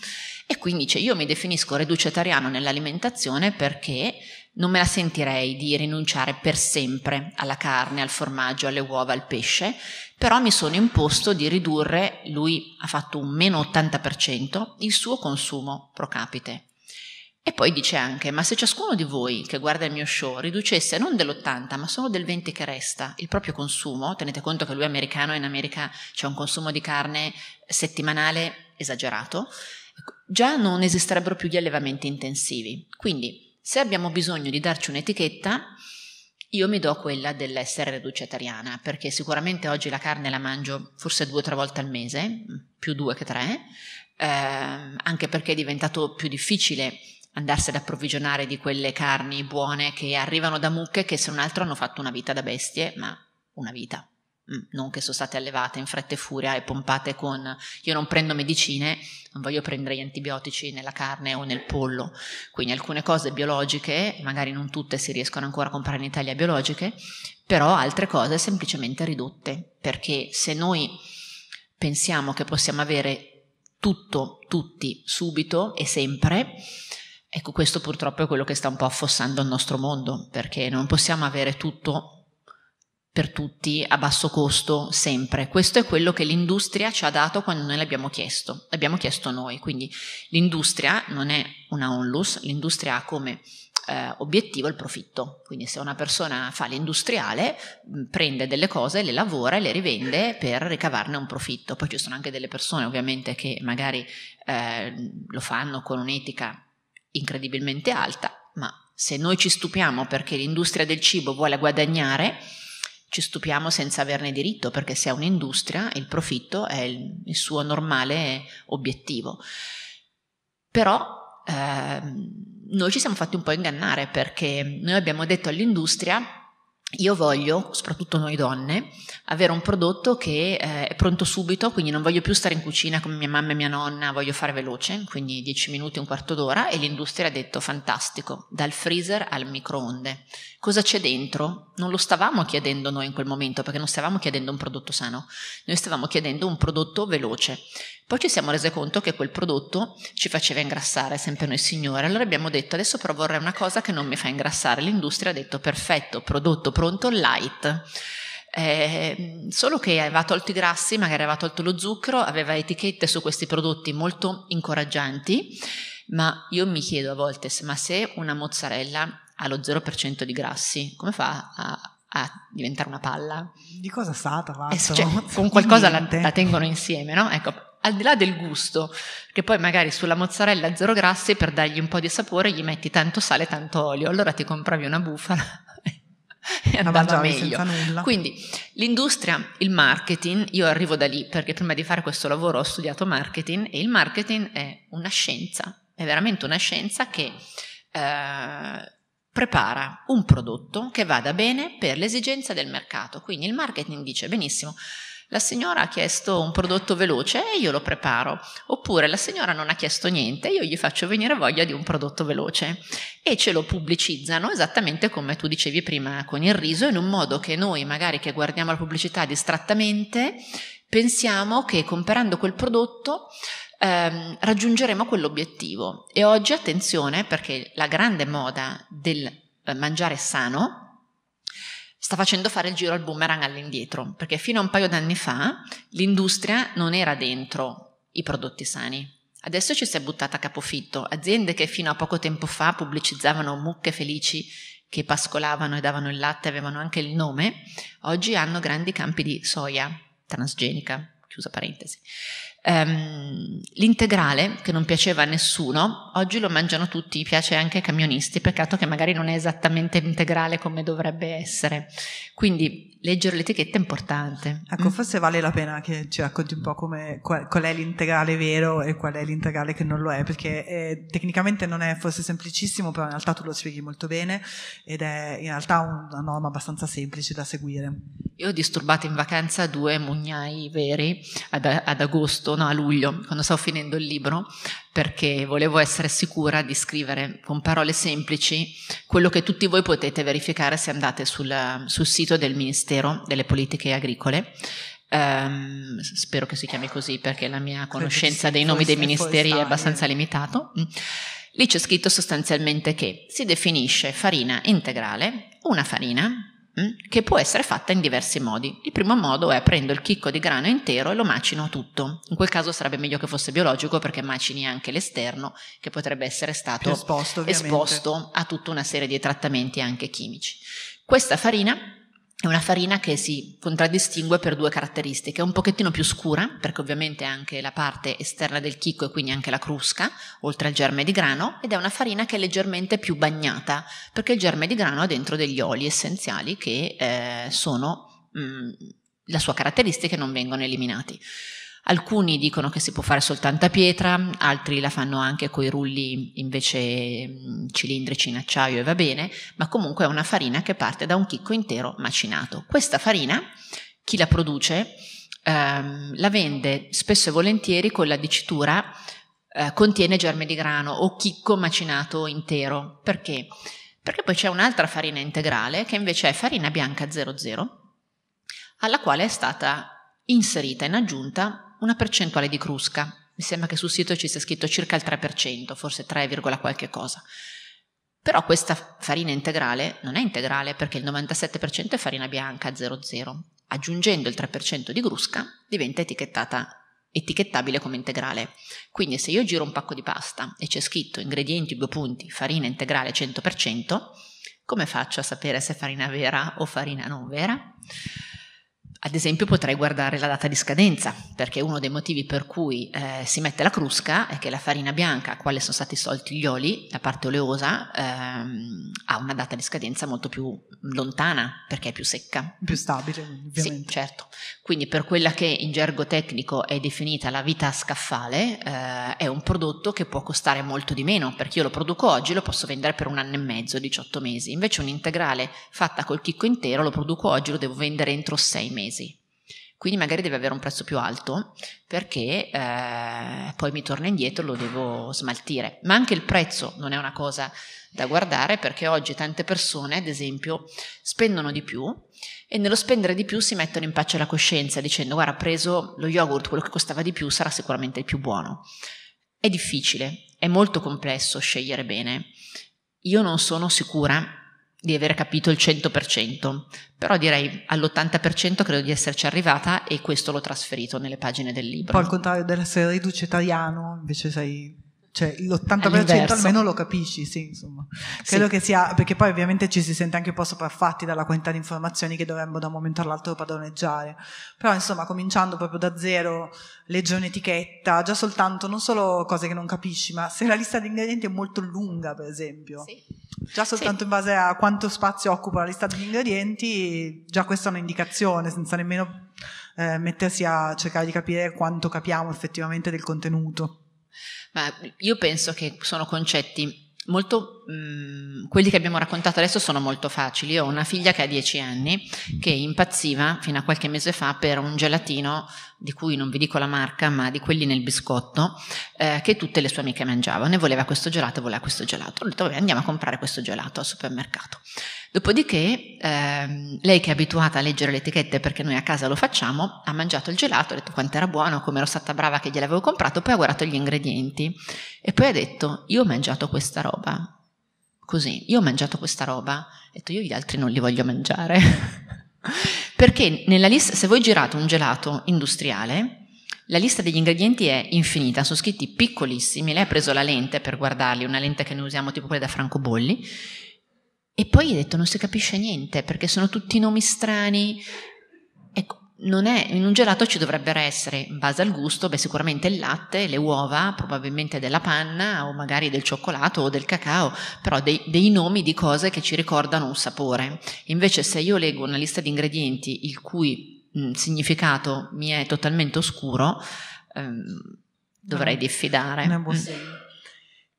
E quindi dice, io mi definisco riducetariano nell'alimentazione perché non me la sentirei di rinunciare per sempre alla carne, al formaggio, alle uova, al pesce, però mi sono imposto di ridurre, lui ha fatto un meno 80%, il suo consumo pro capite. E poi dice anche, ma se ciascuno di voi che guarda il mio show riducesse non dell'80 ma solo del 20 che resta il proprio consumo, tenete conto che lui è americano e in America c'è un consumo di carne settimanale esagerato, già non esisterebbero più gli allevamenti intensivi. Quindi se abbiamo bisogno di darci un'etichetta, io mi do quella dell'essere reducetariana, perché sicuramente oggi la carne la mangio forse due o tre volte al mese, mm, più due che tre, eh, anche perché è diventato più difficile andarsene ad approvvigionare di quelle carni buone che arrivano da mucche che se non altro hanno fatto una vita da bestie, ma una vita. Mm, non che sono state allevate in fretta e furia e pompate con io non prendo medicine, non voglio prendere gli antibiotici nella carne o nel pollo, quindi alcune cose biologiche, magari non tutte si riescono ancora a comprare in Italia biologiche, però altre cose semplicemente ridotte, perché se noi pensiamo che possiamo avere tutto, tutti, subito e sempre, ecco questo purtroppo è quello che sta un po' affossando il nostro mondo, perché non possiamo avere tutto per tutti, a basso costo, sempre. Questo è quello che l'industria ci ha dato quando noi l'abbiamo chiesto, l'abbiamo chiesto noi. Quindi l'industria non è una onlus, l'industria ha come eh, obiettivo il profitto. Quindi se una persona fa l'industriale, mm, prende delle cose, le lavora e le rivende per ricavarne un profitto. Poi ci sono anche delle persone ovviamente che magari eh, lo fanno con un'etica incredibilmente alta, ma se noi ci stupiamo perché l'industria del cibo vuole guadagnare, ci stupiamo senza averne diritto, perché se è un'industria il profitto è il, il suo normale obiettivo. Però ehm, noi ci siamo fatti un po' ingannare perché noi abbiamo detto all'industria io voglio, soprattutto noi donne, avere un prodotto che eh, è pronto subito, quindi non voglio più stare in cucina come mia mamma e mia nonna, voglio fare veloce, quindi 10 minuti, un quarto d'ora, e l'industria ha detto fantastico, dal freezer al microonde. Cosa c'è dentro? non lo stavamo chiedendo noi in quel momento, perché non stavamo chiedendo un prodotto sano, noi stavamo chiedendo un prodotto veloce. Poi ci siamo resi conto che quel prodotto ci faceva ingrassare, sempre noi signore, allora abbiamo detto adesso però vorrei una cosa che non mi fa ingrassare, l'industria ha detto perfetto, prodotto pronto, light. Eh, solo che aveva tolto i grassi, magari aveva tolto lo zucchero, aveva etichette su questi prodotti molto incoraggianti, ma io mi chiedo a volte, ma se una mozzarella allo 0% di grassi, come fa a, a diventare una palla? Di cosa sta tralascio? Eh, cioè, con qualcosa la, la, tengono insieme, no? Ecco, al di là del gusto, che poi magari sulla mozzarella zero grassi per dargli un po' di sapore gli metti tanto sale e tanto olio, allora ti compravi una bufala e andava meglio. Quindi l'industria, il marketing, io arrivo da lì perché prima di fare questo lavoro ho studiato marketing e il marketing è una scienza, è veramente una scienza che eh, prepara un prodotto che vada bene per l'esigenza del mercato. Quindi il marketing dice benissimo. La signora ha chiesto un prodotto veloce e io lo preparo, oppure la signora non ha chiesto niente e io gli faccio venire voglia di un prodotto veloce e ce lo pubblicizzano esattamente come tu dicevi prima con il riso, in un modo che noi magari che guardiamo la pubblicità distrattamente pensiamo che comprando quel prodotto ehm, raggiungeremo quell'obiettivo. E oggi attenzione perché la grande moda del eh, mangiare sano sta facendo fare il giro al boomerang all'indietro, perché fino a un paio d'anni fa l'industria non era dentro i prodotti sani. Adesso ci si è buttata a capofitto, aziende che fino a poco tempo fa pubblicizzavano mucche felici che pascolavano e davano il latte, avevano anche il nome, oggi hanno grandi campi di soia transgenica, chiusa parentesi. Um, l'integrale, che non piaceva a nessuno, oggi lo mangiano tutti, piace anche ai camionisti, peccato che magari non è esattamente integrale come dovrebbe essere. Quindi leggere l'etichetta è importante. Ecco, mm. forse vale la pena che ci racconti un po' come, qual, qual, è l'integrale vero e qual è l'integrale che non lo è, perché eh, tecnicamente non è forse semplicissimo, però in realtà tu lo spieghi molto bene ed è in realtà una norma abbastanza semplice da seguire. Io ho disturbato in vacanza due mugnai veri ad, ad agosto no a luglio, quando stavo finendo il libro, perché volevo essere sicura di scrivere con parole semplici quello che tutti voi potete verificare se andate sul, sul sito del Ministero delle Politiche Agricole. Um, spero che si chiami così perché la mia conoscenza dei nomi dei ministeri è abbastanza limitata. Mm. Lì c'è scritto sostanzialmente che si definisce farina integrale una farina Mm? che può essere fatta in diversi modi. Il primo modo è prendo il chicco di grano intero e lo macino tutto. In quel caso sarebbe meglio che fosse biologico perché macini anche l'esterno che potrebbe essere stato esposto, esposto, a tutta una serie di trattamenti anche chimici. Questa farina è una farina che si contraddistingue per due caratteristiche, è un pochettino più scura, perché ovviamente anche la parte esterna del chicco e quindi anche la crusca, oltre al germe di grano, ed è una farina che è leggermente più bagnata, perché il germe di grano ha dentro degli oli essenziali che eh, sono mh, mm, la sua caratteristica e non vengono eliminati. Alcuni dicono che si può fare soltanto a pietra, altri la fanno anche coi rulli invece mm, cilindrici in acciaio e va bene, ma comunque è una farina che parte da un chicco intero macinato. Questa farina, chi la produce, ehm, la vende spesso e volentieri con la dicitura eh, contiene germe di grano o chicco macinato intero. Perché? Perché poi c'è un'altra farina integrale che invece è farina bianca 00, alla quale è stata inserita in aggiunta una percentuale di crusca. Mi sembra che sul sito ci sia scritto circa il 3%, forse 3, qualche cosa. Però questa farina integrale non è integrale perché il 97% è farina bianca 00. Aggiungendo il 3% di crusca diventa etichettata etichettabile come integrale. Quindi se io giro un pacco di pasta e c'è scritto ingredienti, due punti, farina integrale 100%, come faccio a sapere se è farina vera o farina non vera? Ad esempio potrei guardare la data di scadenza, perché uno dei motivi per cui eh, si mette la crusca è che la farina bianca, a quale sono stati solti gli oli, la parte oleosa, ehm, ha una data di scadenza molto più lontana, perché è più secca. Più stabile, ovviamente. Sì, certo. Quindi per quella che in gergo tecnico è definita la vita a scaffale, eh, è un prodotto che può costare molto di meno, perché io lo produco oggi, e lo posso vendere per un anno e mezzo, 18 mesi. Invece un integrale fatta col chicco intero, lo produco oggi, e lo devo vendere entro 6 mesi. Quindi magari deve avere un prezzo più alto perché eh, poi mi torna indietro, e lo devo smaltire. Ma anche il prezzo non è una cosa da guardare perché oggi tante persone, ad esempio, spendono di più e nello spendere di più si mettono in pace la coscienza dicendo guarda, ho preso lo yogurt, quello che costava di più sarà sicuramente il più buono. È difficile, è molto complesso scegliere bene. Io non sono sicura di aver capito il 100%, però direi all'80% credo di esserci arrivata e questo l'ho trasferito nelle pagine del libro. Poi al contrario dell'essere riduce italiano, invece sei cioè l'80% almeno lo capisci, sì, insomma. Credo sì. che sia, perché poi ovviamente ci si sente anche un po' sopraffatti dalla quantità di informazioni che dovremmo da un momento all'altro padroneggiare. Però insomma, cominciando proprio da zero, legge un'etichetta, già soltanto non solo cose che non capisci, ma se la lista di ingredienti è molto lunga, per esempio. Sì. Già soltanto sì. in base a quanto spazio occupa la lista degli ingredienti, già questa è un'indicazione, senza nemmeno eh, mettersi a cercare di capire quanto capiamo effettivamente del contenuto. Ma io penso che sono concetti molto mh, mm, quelli che abbiamo raccontato adesso sono molto facili. Io ho una figlia che ha 10 anni che impazziva fino a qualche mese fa per un gelatino di cui non vi dico la marca, ma di quelli nel biscotto, eh, che tutte le sue amiche mangiavano e voleva questo gelato e voleva questo gelato. Ho detto, vabbè, andiamo a comprare questo gelato al supermercato. Dopodiché, ehm, lei che è abituata a leggere le etichette perché noi a casa lo facciamo, ha mangiato il gelato, ha detto quanto era buono, come ero stata brava che gliel'avevo comprato, poi ha guardato gli ingredienti e poi ha detto, io ho mangiato questa roba, così, io ho mangiato questa roba, ha detto io gli altri non li voglio mangiare. Perché nella lista, se voi girate un gelato industriale, la lista degli ingredienti è infinita, sono scritti piccolissimi, lei ha preso la lente per guardarli, una lente che noi usiamo tipo quella da francobolli, e poi ha detto non si capisce niente perché sono tutti nomi strani, non è, in un gelato ci dovrebbero essere, in base al gusto, beh, sicuramente il latte, le uova, probabilmente della panna o magari del cioccolato o del cacao, però dei, dei nomi di cose che ci ricordano un sapore. Invece se io leggo una lista di ingredienti il cui mh, significato mi è totalmente oscuro, ehm, dovrei diffidare. Non Una buon Mm.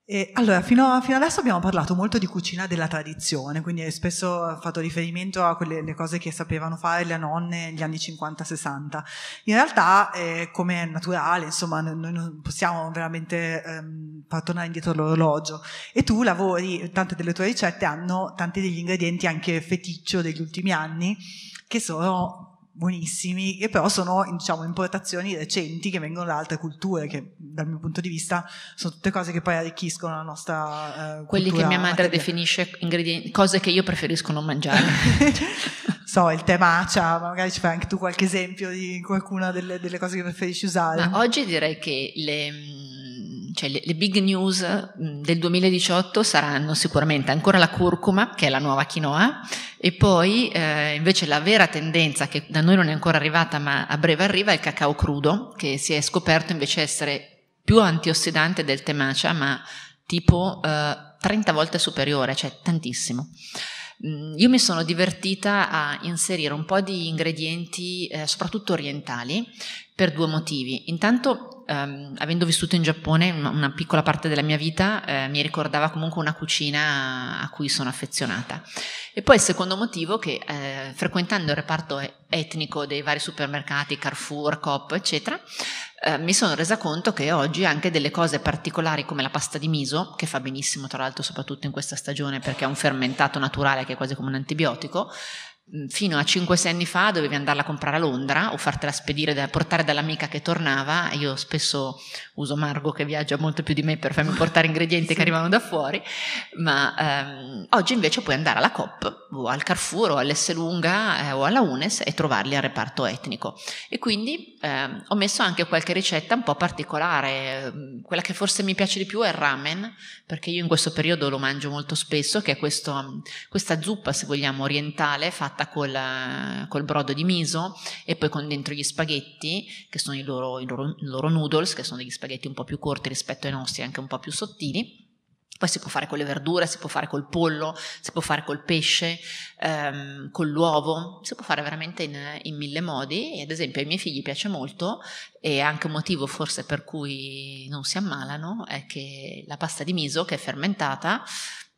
E allora, fino, a, fino, adesso abbiamo parlato molto di cucina della tradizione, quindi spesso ho fatto riferimento a quelle cose che sapevano fare le nonne negli anni 50-60. In realtà, eh, come è naturale, insomma, noi non possiamo veramente ehm, far tornare indietro l'orologio. E tu lavori, tante delle tue ricette hanno tanti degli ingredienti anche feticcio degli ultimi anni, che sono buonissimi, che però sono diciamo, importazioni recenti che vengono da altre culture, che dal mio punto di vista sono tutte cose che poi arricchiscono la nostra eh, Quelli che mia madre definisce ingredienti, cose che io preferisco non mangiare. so, il tè matcha, magari ci fai anche tu qualche esempio di qualcuna delle, delle cose che preferisci usare. Ma oggi direi che le, mm, cioè le, le big news mm, del 2018 saranno sicuramente ancora la curcuma, che è la nuova quinoa, e poi eh, invece la vera tendenza che da noi non è ancora arrivata ma a breve arriva è il cacao crudo che si è scoperto invece essere più antiossidante del temacia ma tipo eh, 30 volte superiore, cioè tantissimo. Mm, io mi sono divertita a inserire un po' di ingredienti, eh, soprattutto orientali, per due motivi. Intanto, ehm, avendo vissuto in Giappone una piccola parte della mia vita, eh, mi ricordava comunque una cucina a cui sono affezionata. E poi il secondo motivo che eh, frequentando il reparto etnico dei vari supermercati, Carrefour, Coop, eccetera, eh, mi sono resa conto che oggi anche delle cose particolari come la pasta di miso, che fa benissimo tra l'altro soprattutto in questa stagione perché è un fermentato naturale che è quasi come un antibiotico, fino a 5-6 anni fa dovevi andarla a comprare a Londra o fartela spedire, da, portare dall'amica che tornava. Io spesso uso Margo che viaggia molto più di me per farmi portare ingredienti sì. che arrivano da fuori, ma ehm, oggi invece puoi andare alla COP o al Carrefour o all'Esselunga eh, o alla UNES e trovarli al reparto etnico. E quindi ehm, ho messo anche qualche ricetta un po' particolare, quella che forse mi piace di più è il ramen, perché io in questo periodo lo mangio molto spesso, che è questo, questa zuppa, se vogliamo, orientale fatta salata col, eh, col, brodo di miso e poi con dentro gli spaghetti, che sono i loro, i, loro, i loro noodles, che sono degli spaghetti un po' più corti rispetto ai nostri, anche un po' più sottili. Poi si può fare con le verdure, si può fare col pollo, si può fare col pesce, ehm, con l'uovo, si può fare veramente in, in, mille modi e ad esempio ai miei figli piace molto e anche un motivo forse per cui non si ammalano è che la pasta di miso che è fermentata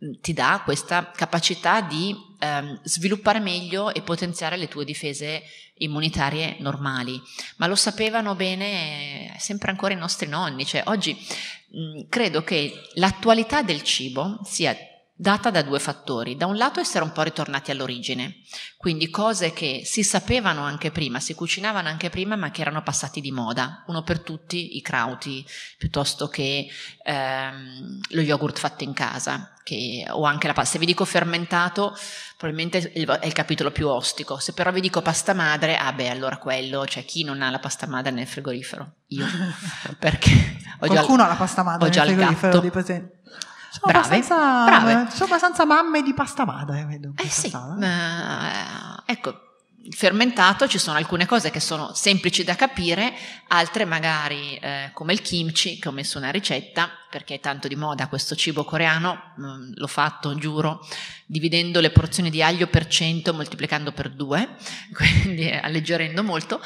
Mm, ti dà questa capacità di ehm, sviluppare meglio e potenziare le tue difese immunitarie normali. Ma lo sapevano bene eh, sempre ancora i nostri nonni. Cioè, oggi mh, mm, credo che l'attualità del cibo sia data da due fattori. Da un lato essere un po' ritornati all'origine, quindi cose che si sapevano anche prima, si cucinavano anche prima, ma che erano passati di moda. Uno per tutti, i crauti, piuttosto che ehm, lo yogurt fatto in casa, che, o anche la pasta. Se vi dico fermentato, probabilmente è il capitolo più ostico. Se però vi dico pasta madre, ah beh, allora quello, cioè chi non ha la pasta madre nel frigorifero? Io. Perché ho Qualcuno già, ha la pasta madre ho nel frigorifero di presente. Sono brave, abbastanza, brave. Eh, sono abbastanza mamme di pasta madre, eh, vedo. Eh sì, ma, eh, ecco, il fermentato ci sono alcune cose che sono semplici da capire, altre magari eh, come il kimchi che ho messo una ricetta perché è tanto di moda questo cibo coreano, mh, mm, l'ho fatto, giuro, dividendo le porzioni di aglio per 100 moltiplicando per 2, quindi alleggerendo molto,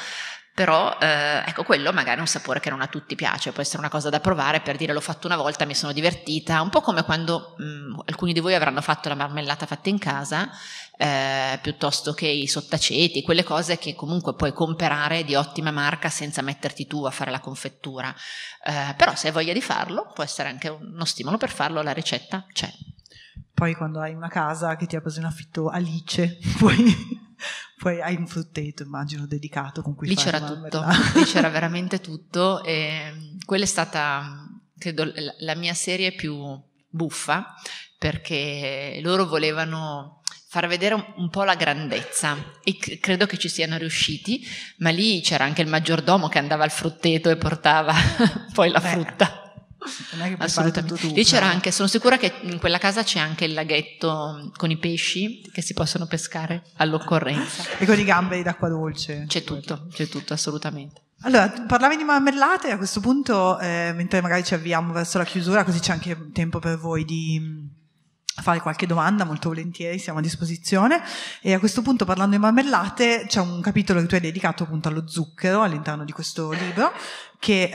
però eh, ecco quello magari è un sapore che non a tutti piace, può essere una cosa da provare per dire l'ho fatto una volta, mi sono divertita, un po' come quando mh, mm, alcuni di voi avranno fatto la marmellata fatta in casa, eh, piuttosto che i sottaceti, quelle cose che comunque puoi comprare di ottima marca senza metterti tu a fare la confettura, eh, però se hai voglia di farlo può essere anche uno stimolo per farlo, la ricetta c'è. Poi quando hai una casa che ti ha preso in affitto Alice, puoi poi hai un frutteto, immagino, dedicato con cui Lì c'era tutto, lì c'era veramente tutto e mm, quella è stata, credo, la mia serie più buffa perché loro volevano far vedere un po' la grandezza e credo che ci siano riusciti, ma lì c'era anche il maggiordomo che andava al frutteto e portava poi la Beh. frutta. Non è che Assolutamente. Tutto tu, Lì c'era anche, sono sicura che in quella casa c'è anche il laghetto con i pesci che si possono pescare all'occorrenza. e con i gamberi d'acqua dolce. C'è tutto, c'è tutto, assolutamente. Allora, parlavi di marmellate, a questo punto, eh, mentre magari ci avviamo verso la chiusura, così c'è anche tempo per voi di mm, fare qualche domanda, molto volentieri siamo a disposizione. E a questo punto, parlando di marmellate, c'è un capitolo che tu hai dedicato appunto allo zucchero all'interno di questo libro che eh,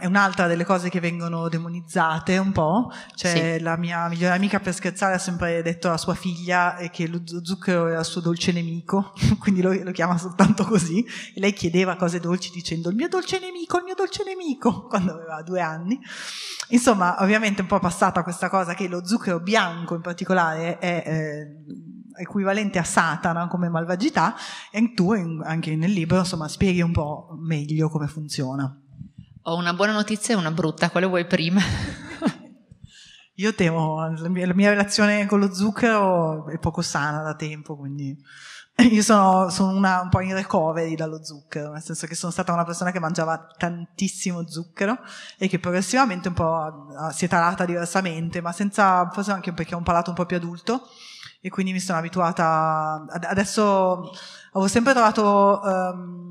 è un'altra delle cose che vengono demonizzate un po'. Cioè, sì. la mia migliore amica per scherzare ha sempre detto a sua figlia eh, che lo zucchero era il suo dolce nemico, quindi lo, lo chiama soltanto così. E lei chiedeva cose dolci dicendo il mio dolce nemico, il mio dolce nemico, quando aveva due anni. Insomma, ovviamente un po' passata questa cosa che lo zucchero bianco in particolare è... Eh, equivalente a Satana come malvagità e tu anche nel libro insomma spieghi un po' meglio come funziona. Ho una buona notizia e una brutta, quale vuoi prima? Io temo, la mia, la mia, relazione con lo zucchero è poco sana da tempo, quindi io sono, sono una, un po' in recovery dallo zucchero, nel senso che sono stata una persona che mangiava tantissimo zucchero e che progressivamente un po' si è tarata diversamente, ma senza, forse anche perché ho un palato un po' più adulto e quindi mi sono abituata, adesso avevo sempre trovato... Um,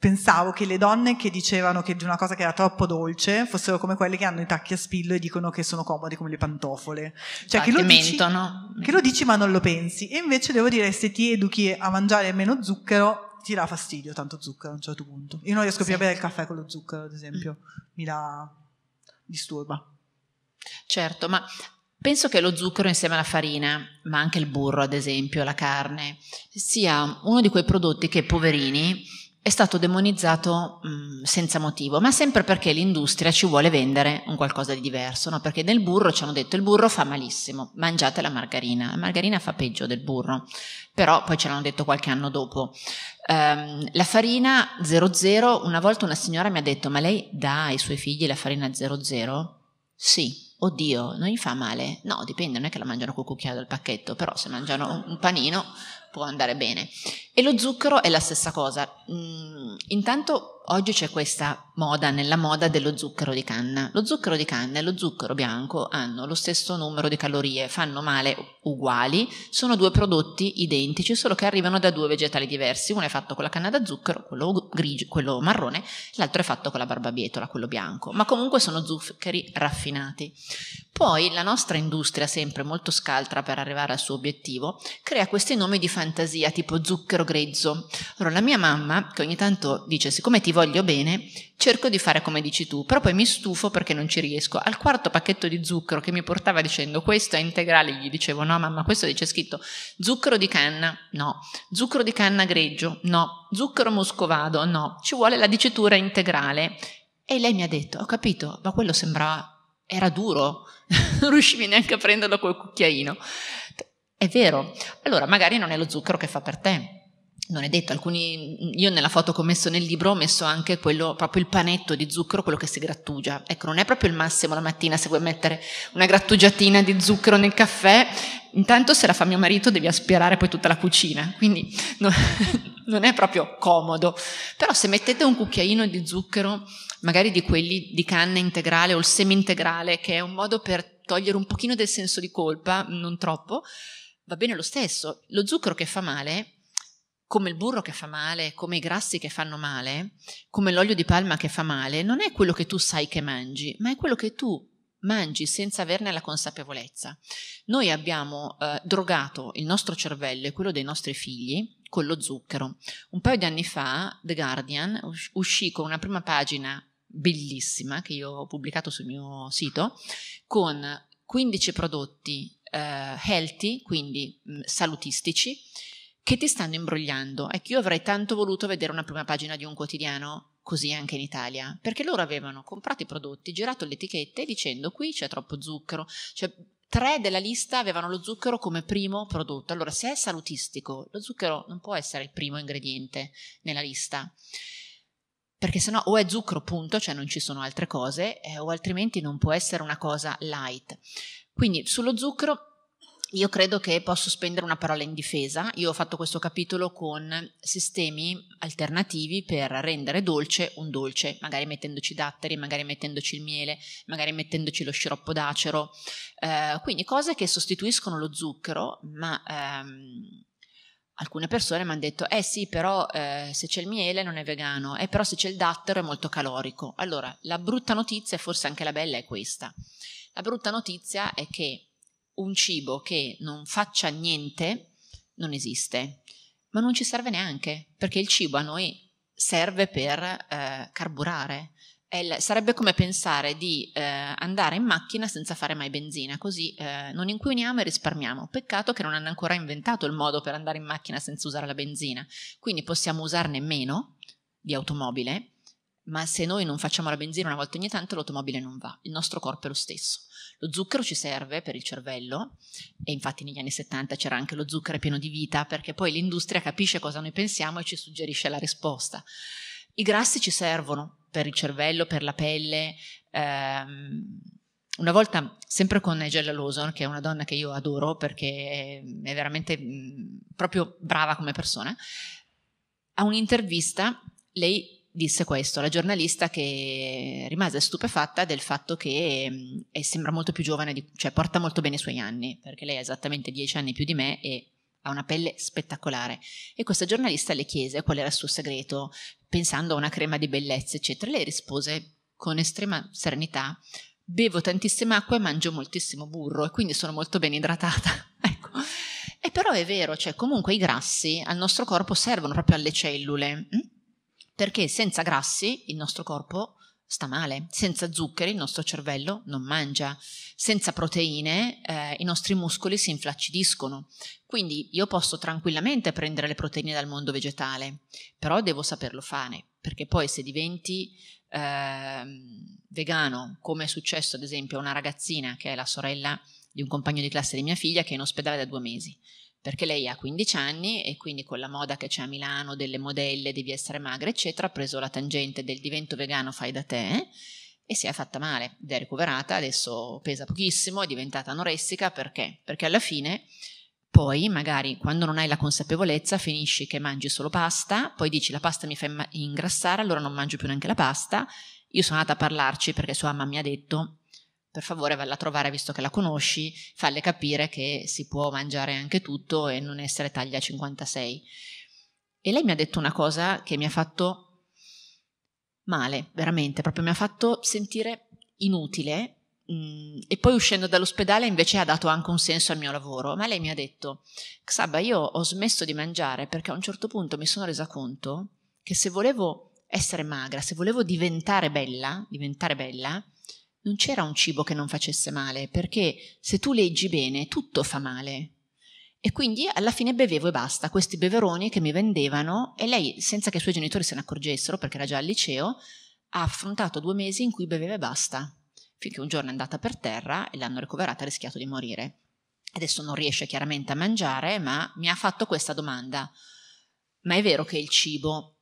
pensavo che le donne che dicevano che di una cosa che era troppo dolce fossero come quelle che hanno i tacchi a spillo e dicono che sono comode come le pantofole. Cioè ah, che lo, dici, che lo, dici, ma non lo pensi. E invece devo dire, se ti educhi a mangiare meno zucchero, ti dà fastidio tanto zucchero a un certo punto. Io non riesco più a bere il caffè con lo zucchero, ad esempio, mi dà disturba. Certo, ma penso che lo zucchero insieme alla farina, ma anche il burro, ad esempio, la carne, sia uno di quei prodotti che poverini è stato demonizzato mh, mm, senza motivo, ma sempre perché l'industria ci vuole vendere un qualcosa di diverso, no? perché nel burro ci hanno detto il burro fa malissimo, mangiate la margarina, la margarina fa peggio del burro, però poi ce l'hanno detto qualche anno dopo. Um, la farina 00, una volta una signora mi ha detto, ma lei dà ai suoi figli la farina 00? Sì. Oddio, non gli fa male? No, dipende, non è che la mangiano col cucchiaio del pacchetto, però se mangiano un panino può andare bene. E lo zucchero è la stessa cosa. Mm, intanto Oggi c'è questa moda nella moda dello zucchero di canna. Lo zucchero di canna e lo zucchero bianco hanno lo stesso numero di calorie, fanno male uguali, sono due prodotti identici, solo che arrivano da due vegetali diversi. Uno è fatto con la canna da zucchero, quello grigio, quello marrone, l'altro è fatto con la barbabietola, quello bianco, ma comunque sono zuccheri raffinati. Poi la nostra industria, sempre molto scaltra per arrivare al suo obiettivo, crea questi nomi di fantasia tipo zucchero grezzo. Allora la mia mamma, che ogni tanto dice, siccome ti voglio voglio bene, cerco di fare come dici tu, però poi mi stufo perché non ci riesco. Al quarto pacchetto di zucchero che mi portava dicendo questo è integrale, gli dicevo no mamma, questo c'è scritto zucchero di canna, no, zucchero di canna greggio, no, zucchero moscovado, no, ci vuole la dicitura integrale. E lei mi ha detto, ho capito, ma quello sembrava, era duro, non riuscivi neanche a prenderlo col cucchiaino. È vero, allora magari non è lo zucchero che fa per te non è detto, alcuni, io nella foto che ho messo nel libro ho messo anche quello, proprio il panetto di zucchero, quello che si grattugia. Ecco, non è proprio il massimo la mattina se vuoi mettere una grattugiatina di zucchero nel caffè, intanto se la fa mio marito devi aspirare poi tutta la cucina, quindi no, non è proprio comodo. Però se mettete un cucchiaino di zucchero, magari di quelli di canna integrale o il semi integrale, che è un modo per togliere un pochino del senso di colpa, non troppo, va bene lo stesso. Lo zucchero che fa male come il burro che fa male, come i grassi che fanno male, come l'olio di palma che fa male, non è quello che tu sai che mangi, ma è quello che tu mangi senza averne la consapevolezza. Noi abbiamo eh, drogato il nostro cervello e quello dei nostri figli con lo zucchero. Un paio di anni fa The Guardian uscì con una prima pagina bellissima che io ho pubblicato sul mio sito con 15 prodotti eh, healthy, quindi mh, mm, salutistici, che ti stanno imbrogliando. Ecco, io avrei tanto voluto vedere una prima pagina di un quotidiano così anche in Italia, perché loro avevano comprato i prodotti, girato le etichette dicendo qui c'è troppo zucchero, cioè tre della lista avevano lo zucchero come primo prodotto. Allora, se è salutistico, lo zucchero non può essere il primo ingrediente nella lista. Perché sennò o è zucchero, punto, cioè non ci sono altre cose, eh, o altrimenti non può essere una cosa light. Quindi sullo zucchero io credo che posso spendere una parola in difesa. Io ho fatto questo capitolo con sistemi alternativi per rendere dolce un dolce, magari mettendoci datteri, magari mettendoci il miele, magari mettendoci lo sciroppo d'acero. Eh, quindi cose che sostituiscono lo zucchero, ma ehm, alcune persone mi hanno detto, eh sì, però eh, se c'è il miele non è vegano, eh però se c'è il dattero è molto calorico. Allora, la brutta notizia, e forse anche la bella, è questa. La brutta notizia è che un cibo che non faccia niente non esiste, ma non ci serve neanche, perché il cibo a noi serve per eh, carburare. Il, sarebbe come pensare di eh, andare in macchina senza fare mai benzina, così eh, non inquiniamo e risparmiamo. Peccato che non hanno ancora inventato il modo per andare in macchina senza usare la benzina, quindi possiamo usarne meno di automobile ma se noi non facciamo la benzina una volta ogni tanto l'automobile non va, il nostro corpo è lo stesso. Lo zucchero ci serve per il cervello e infatti negli anni 70 c'era anche lo zucchero pieno di vita perché poi l'industria capisce cosa noi pensiamo e ci suggerisce la risposta. I grassi ci servono per il cervello, per la pelle. Ehm, una volta, sempre con Nigella Lawson, che è una donna che io adoro perché è veramente mh, mm, proprio brava come persona, a un'intervista lei disse questo, la giornalista che rimase stupefatta del fatto che eh, sembra molto più giovane, di, cioè porta molto bene i suoi anni, perché lei ha esattamente dieci anni più di me e ha una pelle spettacolare. E questa giornalista le chiese qual era il suo segreto, pensando a una crema di bellezza, eccetera. Lei rispose con estrema serenità, bevo tantissima acqua e mangio moltissimo burro e quindi sono molto ben idratata. ecco. E però è vero, cioè comunque i grassi al nostro corpo servono proprio alle cellule. Hm? perché senza grassi il nostro corpo sta male, senza zuccheri il nostro cervello non mangia, senza proteine eh, i nostri muscoli si inflaccidiscono. Quindi io posso tranquillamente prendere le proteine dal mondo vegetale, però devo saperlo fare, perché poi se diventi eh, vegano, come è successo ad esempio a una ragazzina che è la sorella di un compagno di classe di mia figlia che è in ospedale da due mesi, perché lei ha 15 anni e quindi con la moda che c'è a Milano delle modelle, devi essere magra, eccetera, ha preso la tangente del divento vegano fai da te e si è fatta male ed è ricoverata, adesso pesa pochissimo, è diventata anoressica perché? Perché alla fine poi magari quando non hai la consapevolezza finisci che mangi solo pasta, poi dici la pasta mi fa ingrassare, allora non mangio più neanche la pasta. Io sono andata a parlarci perché sua mamma mi ha detto per favore valla a trovare visto che la conosci, falle capire che si può mangiare anche tutto e non essere taglia 56. E lei mi ha detto una cosa che mi ha fatto male, veramente, proprio mi ha fatto sentire inutile mm, e poi uscendo dall'ospedale invece ha dato anche un senso al mio lavoro, ma lei mi ha detto, Xaba, io ho smesso di mangiare perché a un certo punto mi sono resa conto che se volevo essere magra, se volevo diventare bella, diventare bella, non c'era un cibo che non facesse male, perché se tu leggi bene tutto fa male. E quindi alla fine bevevo e basta, questi beveroni che mi vendevano e lei, senza che i suoi genitori se ne accorgessero, perché era già al liceo, ha affrontato due mesi in cui beveva e basta, finché un giorno è andata per terra e l'hanno ricoverata e ha rischiato di morire. Adesso non riesce chiaramente a mangiare, ma mi ha fatto questa domanda. Ma è vero che il cibo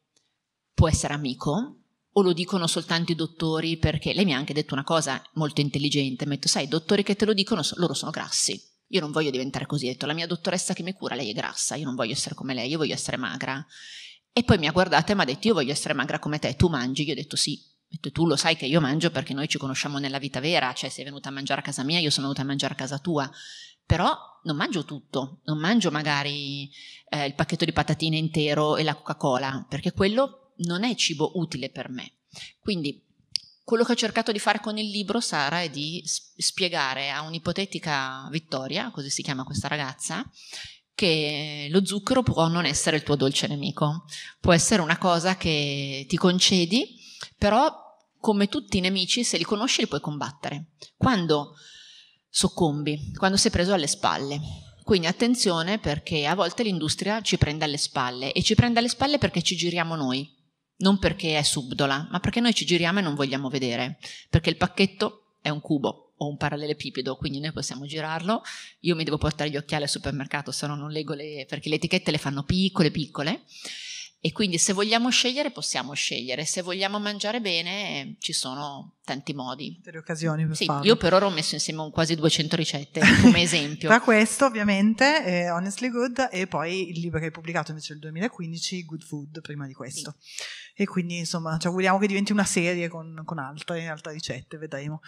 può essere amico? o lo dicono soltanto i dottori perché lei mi ha anche detto una cosa molto intelligente, mi ha detto sai i dottori che te lo dicono loro sono grassi, io non voglio diventare così, ho detto la mia dottoressa che mi cura lei è grassa, io non voglio essere come lei, io voglio essere magra e poi mi ha guardata e mi ha detto io voglio essere magra come te, tu mangi? Io ho detto sì, detto, tu lo sai che io mangio perché noi ci conosciamo nella vita vera, cioè sei venuta a mangiare a casa mia, io sono venuta a mangiare a casa tua, però non mangio tutto, non mangio magari eh, il pacchetto di patatine intero e la Coca-Cola, perché quello non è cibo utile per me. Quindi quello che ho cercato di fare con il libro, Sara, è di spiegare a un'ipotetica Vittoria, così si chiama questa ragazza, che lo zucchero può non essere il tuo dolce nemico, può essere una cosa che ti concedi, però come tutti i nemici, se li conosci li puoi combattere. Quando soccombi, quando sei preso alle spalle. Quindi attenzione perché a volte l'industria ci prende alle spalle e ci prende alle spalle perché ci giriamo noi non perché è subdola, ma perché noi ci giriamo e non vogliamo vedere, perché il pacchetto è un cubo o un parallelepipedo, quindi noi possiamo girarlo, io mi devo portare gli occhiali al supermercato, se no non leggo le, perché le etichette le fanno piccole piccole, e quindi se vogliamo scegliere possiamo scegliere, se vogliamo mangiare bene ci sono tanti modi. Delle occasioni per sì, farlo. Io per ora ho messo insieme quasi 200 ricette come esempio. Tra questo ovviamente eh, Honestly Good e poi il libro che hai pubblicato invece nel 2015, Good Food, prima di questo. Sì. E quindi insomma ci auguriamo che diventi una serie con, con altre, altre ricette, vedremo.